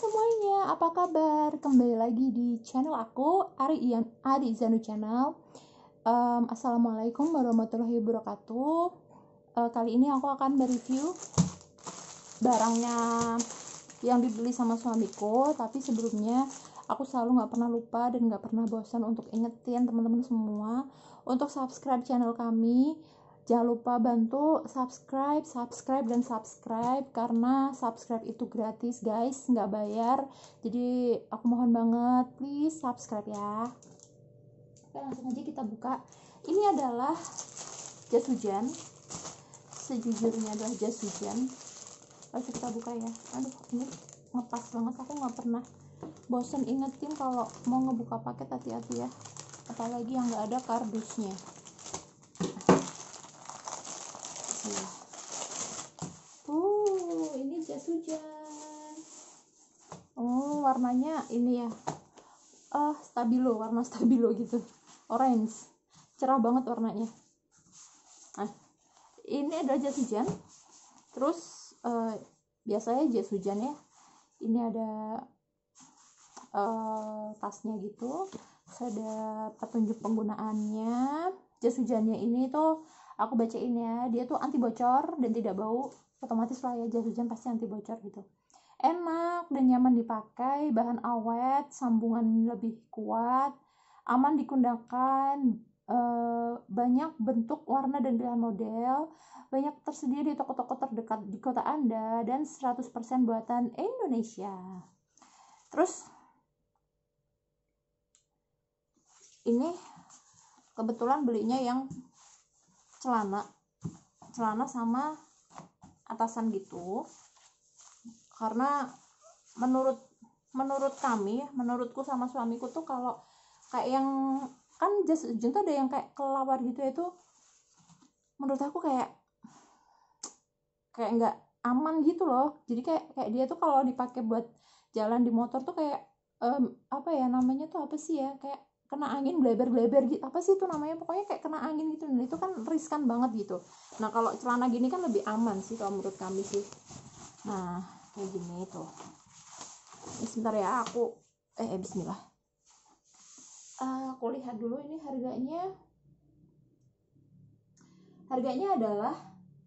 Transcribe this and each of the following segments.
semuanya, apa kabar? Kembali lagi di channel aku, Ari Ian, Ari Zanu Channel. Um, Assalamualaikum warahmatullahi wabarakatuh. Uh, kali ini aku akan mereview barangnya yang dibeli sama suamiku. Tapi sebelumnya aku selalu nggak pernah lupa dan nggak pernah bosan untuk ingetin teman-teman semua untuk subscribe channel kami Jangan lupa bantu subscribe, subscribe, dan subscribe karena subscribe itu gratis guys, nggak bayar. Jadi aku mohon banget, please subscribe ya. Oke langsung aja kita buka. Ini adalah jas hujan. Sejujurnya adalah jas hujan. Langsung kita buka ya. Aduh ini ngepas banget, aku nggak pernah bosen ingetin kalau mau ngebuka paket hati-hati ya. Apalagi yang nggak ada kardusnya. Hmm. Uh, ini jas hujan. Oh, warnanya ini ya. Oh, stabilo, warna stabilo gitu. Orange. Cerah banget warnanya. Nah, ini ada jas hujan. Terus uh, biasanya jas hujan ya, ini ada uh, tasnya gitu. Saya ada petunjuk penggunaannya. Jas hujannya ini tuh aku bacain ya dia tuh anti bocor dan tidak bau otomatis lah ya jas hujan pasti anti bocor gitu enak dan nyaman dipakai bahan awet sambungan lebih kuat aman dikundangkan e, eh, banyak bentuk warna dan pilihan model banyak tersedia di toko-toko terdekat di kota anda dan 100% buatan Indonesia terus ini kebetulan belinya yang celana celana sama atasan gitu karena menurut menurut kami menurutku sama suamiku tuh kalau kayak yang kan jas hujan tuh ada yang kayak kelawar gitu itu menurut aku kayak kayak nggak aman gitu loh jadi kayak kayak dia tuh kalau dipakai buat jalan di motor tuh kayak um, apa ya namanya tuh apa sih ya kayak kena angin bleber-bleber gitu apa sih itu namanya pokoknya kayak kena angin gitu dan itu kan riskan banget gitu nah kalau celana gini kan lebih aman sih kalau menurut kami sih nah kayak gini itu ini sebentar ya aku eh, eh bismillah uh, aku lihat dulu ini harganya harganya adalah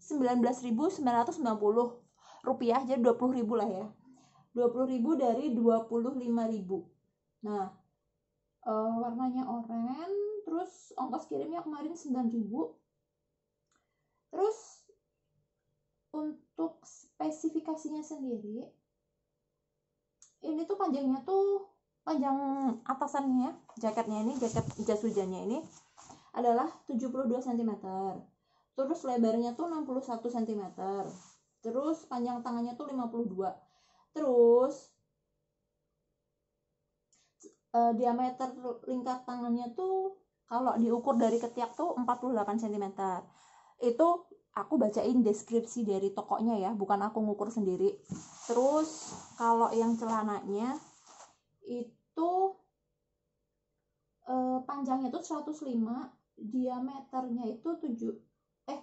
19.990 rupiah jadi 20.000 lah ya 20.000 dari 25.000 nah uh, warnanya oranye terus ongkos kirimnya kemarin 9000 terus untuk spesifikasinya sendiri ini tuh panjangnya tuh panjang atasannya jaketnya ini jaket jas hujannya ini adalah 72 cm terus lebarnya tuh 61 cm terus panjang tangannya tuh 52 terus uh, diameter lingkar tangannya tuh kalau diukur dari ketiak tuh 48 cm itu aku bacain deskripsi dari tokonya ya bukan aku ngukur sendiri terus kalau yang celananya itu eh, panjangnya panjangnya itu 105 diameternya itu 7 eh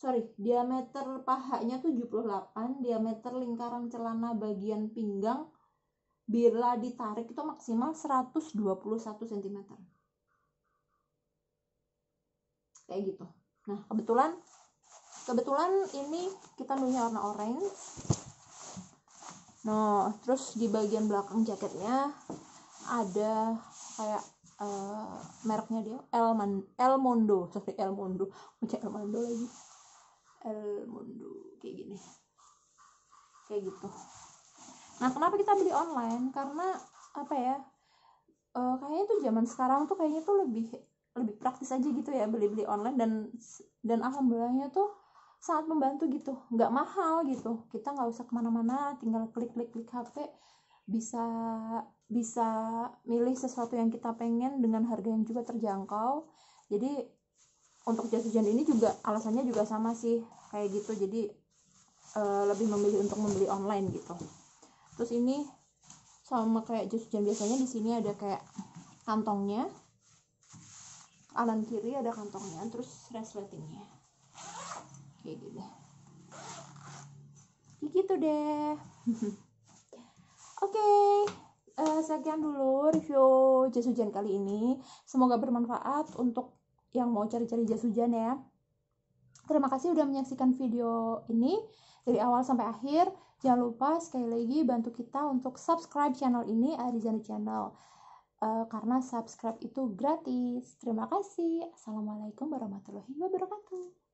sorry diameter pahanya 78 diameter lingkaran celana bagian pinggang bila ditarik itu maksimal 121 cm kayak gitu nah kebetulan kebetulan ini kita punya warna orange nah terus di bagian belakang jaketnya ada kayak uh, mereknya dia El, Man El Mondo sorry El Mondo punya El Mondo lagi El Mondo kayak gini kayak gitu nah kenapa kita beli online karena apa ya E, kayaknya tuh zaman sekarang tuh kayaknya tuh lebih lebih praktis aja gitu ya beli-beli online dan dan alhamdulillahnya tuh sangat membantu gitu nggak mahal gitu kita nggak usah kemana-mana tinggal klik-klik klik HP bisa bisa milih sesuatu yang kita pengen dengan harga yang juga terjangkau jadi untuk jas hujan ini juga alasannya juga sama sih kayak gitu jadi e, lebih memilih untuk membeli online gitu terus ini sama kayak jus hujan biasanya di sini ada kayak kantongnya kanan kiri ada kantongnya terus resletingnya kayak gitu, gitu deh oke okay. uh, eh, sekian dulu review jas hujan kali ini semoga bermanfaat untuk yang mau cari-cari jas hujan ya terima kasih udah menyaksikan video ini dari awal sampai akhir Jangan lupa sekali lagi bantu kita untuk subscribe channel ini Arizano Channel. Uh, karena subscribe itu gratis. Terima kasih. Assalamualaikum warahmatullahi wabarakatuh.